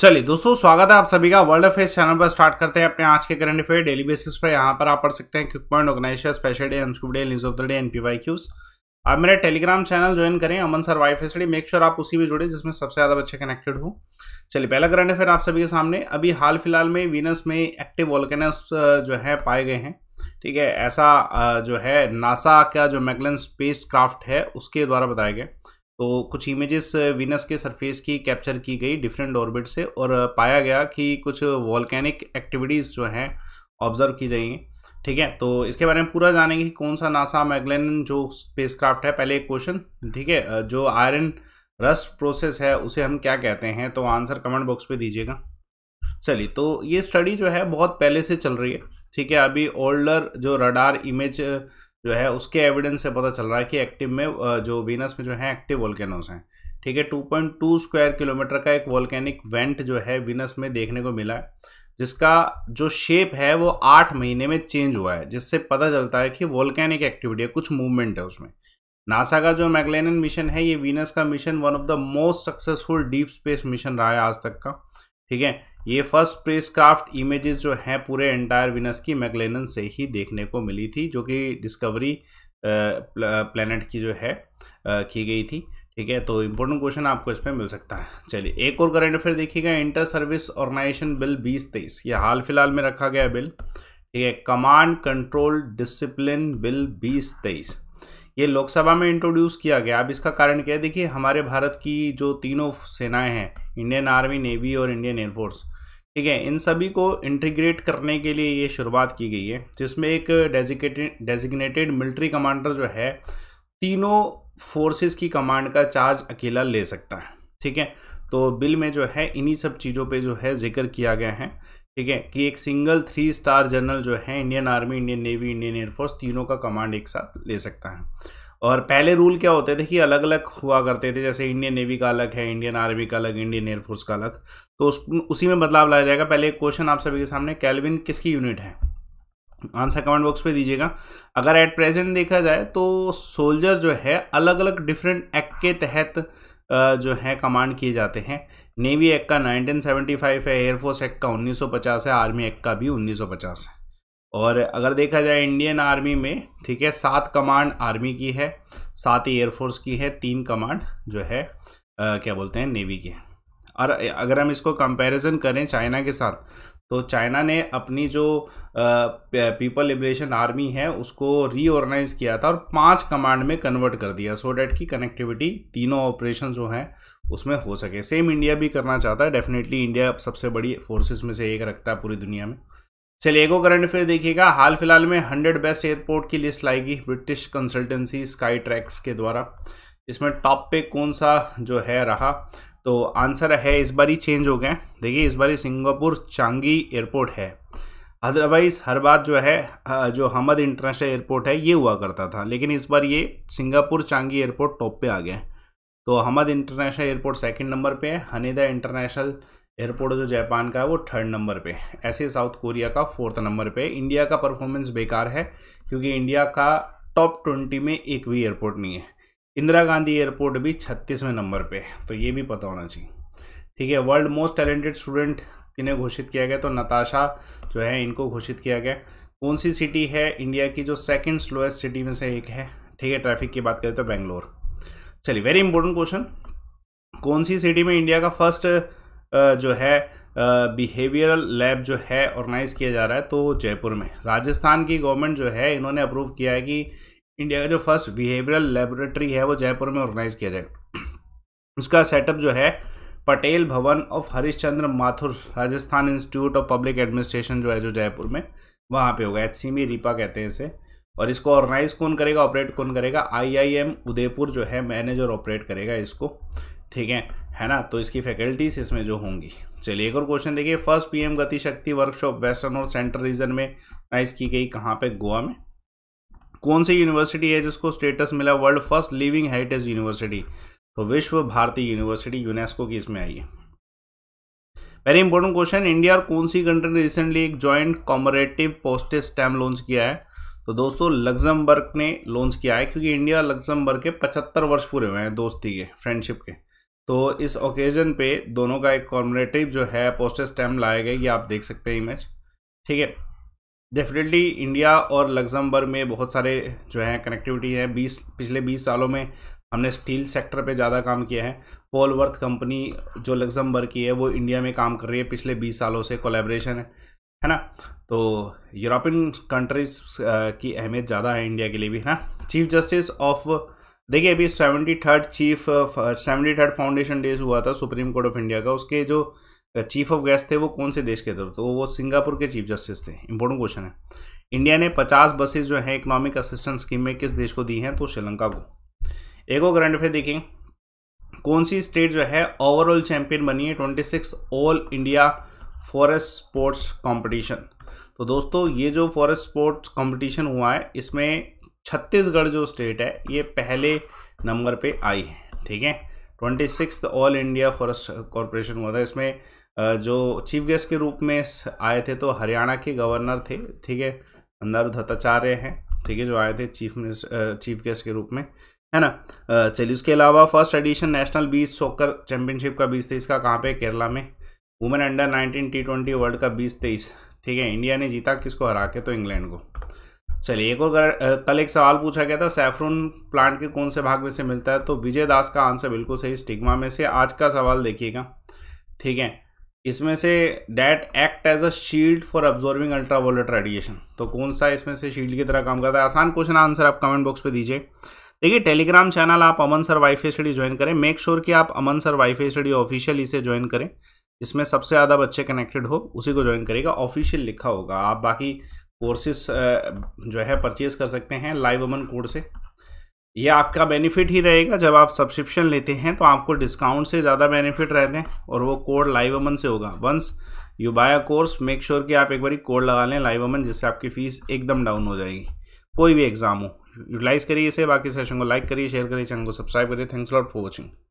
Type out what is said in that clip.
चलिए दोस्तों स्वागत है आप सभी का वर्ल्ड अफेयर चैनल पर स्टार्ट करते हैं अपने आज के करंट अफेयर डेली बेसिस पर यहाँ पर आप पढ़ सकते हैं quick point organiser special day एमस्कूब day news of the day N P Y Qs आप मेरा टेलीग्राम चैनल ज्वाइन करें अमन सर वाई फैसडी मेक श्योर आप उसी में जुड़े जिसमें सबसे ज़्यादा बच्चे कनेक्टेड हूँ चलिए पहला करंट अफेयर आप सभी के सामने अभी हाल फिलहाल में वीनस में एक्टिव वॉल्केनस जो है पाए गए हैं ठीक है ऐसा जो है नासा का जो मैगलन स्पेस क्राफ्ट है उसके द्वारा बताया गया तो कुछ इमेजेस विनस uh, के सरफेस की कैप्चर की गई डिफरेंट ऑर्बिट से और uh, पाया गया कि कुछ वॉलकैनिक एक्टिविटीज़ जो हैं ऑब्जर्व की जाएंगी ठीक है तो इसके बारे में पूरा जानेंगे कि कौन सा नासा मैगलेन जो स्पेसक्राफ्ट है पहले एक क्वेश्चन ठीक है uh, जो आयरन रस्ट प्रोसेस है उसे हम क्या कहते हैं तो आंसर कमेंट बॉक्स पे दीजिएगा चलिए तो ये स्टडी जो है बहुत पहले से चल रही है ठीक है अभी ओल्डर जो रडार इमेज जो है उसके एविडेंस से पता चल रहा है कि एक्टिव में जो वीनस में जो है एक्टिव वॉल्केनोज हैं ठीक है 2.2 स्क्वायर किलोमीटर का एक वॉल्केनिक वेंट जो है वीनस में देखने को मिला है जिसका जो शेप है वो आठ महीने में चेंज हुआ है जिससे पता चलता है कि वॉल्केनिक एक्टिविटी है कुछ मूवमेंट है उसमें नासा का जो मैगलेन मिशन है ये वीनस का mission one of the most successful deep space mission रहा है आज तक का ठीक है ये फर्स्ट प्रेस क्राफ्ट इमेजेस जो हैं पूरे एंटायर विनस की मैगलेनन से ही देखने को मिली थी जो कि डिस्कवरी प्लानट की जो है की गई थी ठीक है तो इंपॉर्टेंट क्वेश्चन आपको इसमें मिल सकता है चलिए एक और करंट अफेयर देखिएगा इंटर सर्विस ऑर्गेनाइजेशन बिल बीस तेईस ये हाल फिलहाल में रखा गया बिल ठीक है कमांड कंट्रोल डिसिप्लिन बिल बीस तेईस ये लोकसभा में इंट्रोड्यूस किया गया अब इसका कारण क्या है देखिए हमारे भारत की जो तीनों सेनाएं हैं इंडियन आर्मी नेवी और इंडियन एयरफोर्स ठीक है इन सभी को इंटीग्रेट करने के लिए ये शुरुआत की गई है जिसमें एक डेजिकेटेड डेजिग्नेटेड मिलिट्री कमांडर जो है तीनों फोर्सेस की कमांड का चार्ज अकेला ले सकता है ठीक है तो बिल में जो है इन्हीं सब चीज़ों पे जो है जिक्र किया गया है ठीक है कि एक सिंगल थ्री स्टार जनरल जो है Indian army Indian navy Indian air force तीनों का कमांड एक साथ ले सकता है और पहले रूल क्या होते थे कि अलग अलग हुआ करते थे जैसे इंडियन नेवी का अलग है इंडियन आर्मी का अलग इंडियन एयरफोर्स का अलग तो उस उसी में बदलाव लाया जाएगा पहले एक क्वेश्चन आप सभी के सामने कैलविन किसकी यूनिट है आंसर कमेंट बॉक्स पे दीजिएगा अगर एट प्रेजेंट देखा जाए तो सोल्जर जो है अलग अलग डिफरेंट एक्ट के तहत जो है कमांड किए जाते हैं नेवी एक्ट का 1975 है एयरफोर्स एक्ट का 1950 है आर्मी एक्ट का भी 1950 है और अगर देखा जाए इंडियन आर्मी में ठीक है सात कमांड आर्मी की है सात एयरफोर्स की है तीन कमांड जो है आ, क्या बोलते हैं नेवी की है और अगर हम इसको कंपैरिजन करें चाइना के साथ तो चाइना ने अपनी जो पीपल लिबरेशन आर्मी है उसको रीऑर्गेनाइज किया था और पांच कमांड में कन्वर्ट कर दिया सो डैट की कनेक्टिविटी तीनों ऑपरेशन जो हैं उसमें हो सके सेम इंडिया भी करना चाहता है डेफिनेटली इंडिया सबसे बड़ी फोर्सेस में से एक रखता है पूरी दुनिया में चलिए एक करंट अफेयर देखिएगा हाल फिलहाल में हंड्रेड बेस्ट एयरपोर्ट की लिस्ट लाएगी ब्रिटिश कंसल्टेंसी स्काई ट्रैक्स के द्वारा इसमें टॉप पे कौन सा जो है रहा तो आंसर है इस बार ही चेंज हो गए देखिए इस बार ही सिंगापुर चांगी एयरपोर्ट है अदरवाइज़ हर बात जो है जो हमद इंटरनेशनल एयरपोर्ट है ये हुआ करता था लेकिन इस बार ये सिंगापुर चांगी एयरपोर्ट टॉप पे आ गए तो Hamad international airport second number पे है हनीदा इंटरनेशनल एयरपोर्ट जो जापान का है वो थर्ड नंबर पे ऐसे साउथ कोरिया का फोर्थ नंबर पे इंडिया का परफॉर्मेंस बेकार है क्योंकि इंडिया का टॉप ट्वेंटी में एक भी एयरपोर्ट नहीं है इंदिरा गांधी एयरपोर्ट भी छत्तीसवें नंबर पे तो ये भी पता होना चाहिए ठीक है वर्ल्ड मोस्ट टैलेंटेड स्टूडेंट किन्हें घोषित किया गया तो नताशा जो है इनको घोषित किया गया कौन सी सिटी है इंडिया की जो सेकेंड स्लोएस्ट सिटी में से एक है ठीक है ट्रैफिक की बात करें तो बेंगलोर चलिए वेरी इंपॉर्टेंट क्वेश्चन कौन सी सिटी में इंडिया का फर्स्ट जो है बिहेवियरल लैब जो है ऑर्गेनाइज किया जा रहा है तो जयपुर में राजस्थान की गवर्नमेंट जो है इन्होंने अप्रूव किया है कि इंडिया का जो फर्स्ट बिहेवियरल लेबोरेटरी है वो जयपुर में ऑर्गेनाइज किया जाएगा उसका सेटअप जो है Patel Bhavan of Harishchandra Mathur Rajasthan institute of public administration जो है जो जयपुर में वहाँ पे होगा एच रीपा कहते हैं इसे और इसको ऑर्गेनाइज कौन करेगा ऑपरेट कौन करेगा आईआईएम उदयपुर जो है मैनेजर ऑपरेट करेगा इसको ठीक है है ना तो इसकी फैकल्टीज इसमें जो होंगी चलिए एक और क्वेश्चन देखिए first PM Gati Shakti workshop western और सेंट्रल रीजन में नाइस की गई कहाँ पे गोवा में कौन सी यूनिवर्सिटी है जिसको स्टेटस मिला world first living heritage university तो विश्व भारती यूनिवर्सिटी यूनेस्को की इसमें आई है वेरी इंपॉर्टेंट क्वेश्चन इंडिया और कौन सी कंट्री ने रिसेंटली एक joint commemorative postage stamp launch किया है तो दोस्तों लग्जमबर्ग ने लॉन्च किया है क्योंकि इंडिया और लग्जमबर्ग के पचहत्तर वर्ष पूरे हुए हैं दोस्ती के फ्रेंडशिप के तो इस ओकेज़न पे दोनों का एक कॉमरेटिव जो है पोस्टर स्टैम्प लाया गया ये आप देख सकते हैं इमेज ठीक है डेफिनेटली इंडिया और लग्जमबर्ग में बहुत सारे जो हैं कनेक्टिविटी हैं बीस पिछले बीस सालों में हमने स्टील सेक्टर पे ज़्यादा काम किया है पोलवर्थ कंपनी जो लग्जमबर्ग की है वो इंडिया में काम कर रही है पिछले बीस सालों से कोलेब्रेशन है है ना तो यूरोपियन कंट्रीज़ की अहमियत ज़्यादा है इंडिया के लिए भी है ना चीफ जस्टिस ऑफ देखिए अभी seventy third chief seventy third foundation days हुआ था सुप्रीम कोर्ट ऑफ इंडिया का उसके जो चीफ ऑफ गेस्ट थे वो कौन से देश के थे तो वो सिंगापुर के चीफ जस्टिस थे इंपॉर्टेंट क्वेश्चन है इंडिया ने पचास बसेज जो हैं इकोनॉमिक असिस्टेंस स्कीम में किस देश को दी हैं तो श्रीलंका को एक और ग्रैंड अफेयर देखें कौन सी स्टेट जो है ओवरऑल चैंपियन बनी है twenty six all India forest sports competition तो दोस्तों ये जो फॉरेस्ट स्पोर्ट्स कॉम्पिटिशन हुआ है इसमें छत्तीसगढ़ जो स्टेट है ये पहले नंबर पे आई है ठीक है twenty six all India forest corporation हुआ था इसमें जो चीफ गेस्ट के रूप में आए थे तो हरियाणा के गवर्नर थे ठीक है अंदर दत्ताचार्य हैं ठीक है जो आए थे चीफ चीफ गेस्ट के रूप में है ना चलिए उसके अलावा first edition national beach soccer championship का बीस तेईस का कहाँ पे केरला में women under nineteen T twenty world का बीस तेईस ठीक है इंडिया ने जीता किसको हरा के तो इंग्लैंड को चलिए एक और कल एक सवाल पूछा गया था सैफरून प्लांट के कौन से भाग में से मिलता है तो विजय दास का आंसर बिल्कुल सही स्टिग्मा में से आज का सवाल देखिएगा ठीक है इसमें से that act as a shield for absorbing ultraviolet radiation तो कौन सा इसमें से शील्ड की तरह काम करता है आसान क्वेश्चन आंसर आप कमेंट बॉक्स पर दीजिए देखिए टेलीग्राम चैनल आप Aman sir WiFi study join करें मेक श्योर sure कि आप Aman sir WiFi study official इसे ज्वाइन करें इसमें सबसे ज़्यादा बच्चे कनेक्टेड हो उसी को ज्वाइन करेगा ऑफिशियल लिखा होगा आप बाकी कोर्सेस जो है परचेज कर सकते हैं लाइव अमन कोड से ये आपका बेनिफिट ही रहेगा जब आप सब्सक्रिप्शन लेते हैं तो आपको डिस्काउंट से ज़्यादा बेनिफिट रहते हैं और वो कोड लाइव अमन से होगा once you buy a course make sure कि आप एक बार कोड लगा लें लाइव अमन जिससे आपकी फ़ीस एकदम डाउन हो जाएगी कोई भी एग्ज़ाम हो यूटिलाइज़ करिए इसे बाकी सेशन को लाइक करिए शेयर करिए चैनल को सब्सक्राइब करिए थैंक्स लॉट फॉर वॉचिंग